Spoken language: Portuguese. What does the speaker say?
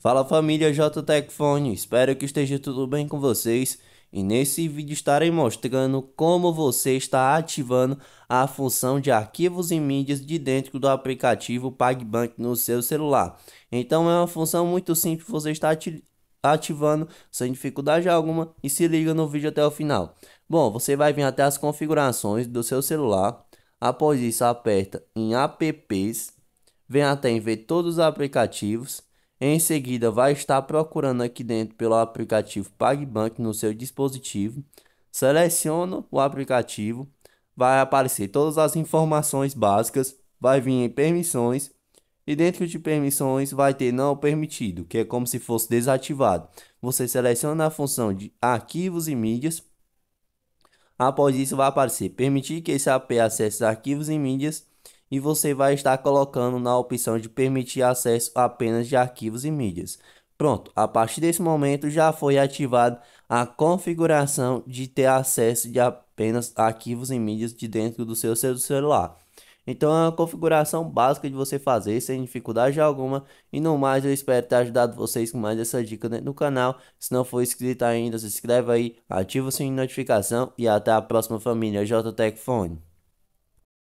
Fala família JTecFone, espero que esteja tudo bem com vocês e nesse vídeo estarei mostrando como você está ativando a função de arquivos e mídias de dentro do aplicativo PagBank no seu celular. Então é uma função muito simples, você está ativando sem dificuldade alguma e se liga no vídeo até o final. Bom, você vai vir até as configurações do seu celular, após isso aperta em apps, vem até em ver todos os aplicativos, em seguida, vai estar procurando aqui dentro pelo aplicativo PagBank no seu dispositivo. Seleciona o aplicativo, vai aparecer todas as informações básicas, vai vir em permissões e dentro de permissões vai ter não permitido, que é como se fosse desativado. Você seleciona a função de arquivos e mídias. Após isso vai aparecer permitir que esse API acesse arquivos e mídias e você vai estar colocando na opção de permitir acesso apenas de arquivos e mídias. Pronto, a partir desse momento já foi ativada a configuração de ter acesso de apenas arquivos e mídias de dentro do seu celular. Então é uma configuração básica de você fazer sem dificuldade alguma. E no mais, eu espero ter ajudado vocês com mais essa dica no canal. Se não for inscrito ainda, se inscreve aí, ativa o sininho de notificação e até a próxima família JTech